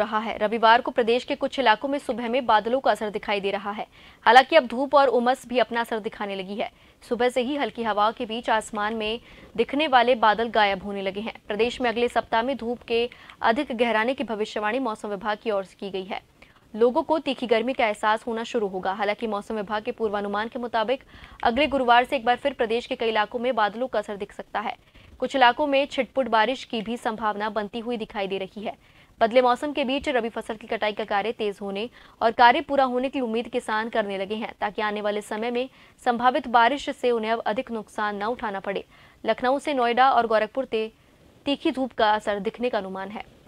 रहा है रविवार को प्रदेश के कुछ इलाकों में सुबह में बादलों का असर दिखाई दे रहा है हालांकि अब धूप और उमस भी अपना असर दिखाने लगी है सुबह से ही हल्की हवा के बीच आसमान में दिखने वाले बादल गायब होने लगे हैं प्रदेश में अगले सप्ताह में धूप के अधिक गहराने की भविष्यवाणी मौसम विभाग की ओर से की गई है लोगों को तीखी गर्मी का एहसास होना शुरू होगा हालांकि मौसम विभाग के पूर्वानुमान के मुताबिक अगले गुरुवार से एक बार फिर प्रदेश के कई इलाकों में बादलों का असर दिख सकता है कुछ इलाकों में छिटपुट बारिश की भी संभावना बनती हुई दिखाई दे रही है बदले मौसम के बीच रबी फसल की कटाई का कार्य तेज होने और कार्य पूरा होने की उम्मीद किसान करने लगे हैं ताकि आने वाले समय में संभावित बारिश से उन्हें अब अधिक नुकसान न उठाना पड़े लखनऊ से नोएडा और गोरखपुर से तीखी धूप का असर दिखने का अनुमान है